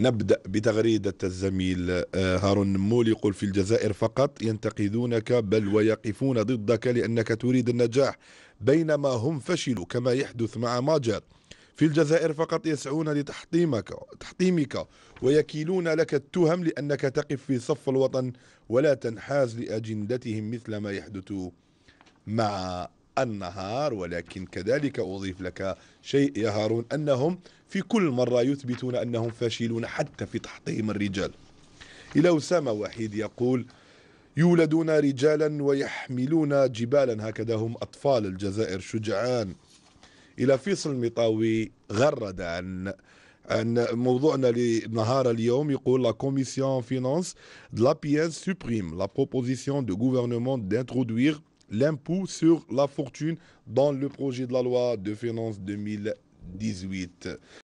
نبدأ بتغريدة الزميل آه، هارون مول يقول في الجزائر فقط ينتقدونك بل ويقفون ضدك لأنك تريد النجاح بينما هم فشلوا كما يحدث مع ماجر في الجزائر فقط يسعون لتحطيمك تحطيمك ويكيلون لك التهم لأنك تقف في صف الوطن ولا تنحاز لأجندتهم مثل ما يحدث مع النهار ولكن كذلك أضيف لك شيء يا هارون أنهم في كل مرة يثبتون أنهم فاشلون حتى في تحطيم الرجال إلى أسامة وحيد يقول يولدون رجالا ويحملون جبالا هكذا هم أطفال الجزائر شجعان إلى فيصل المطاوي غرد عن عن موضوعنا لنهار اليوم يقول لا كوميسيون فينانس دو لا بياس سوبريم لا بروبوزيسيون دو غوفرنمون d'introduire l'impôt sur la fortune dans le projet de la loi de finances 2018.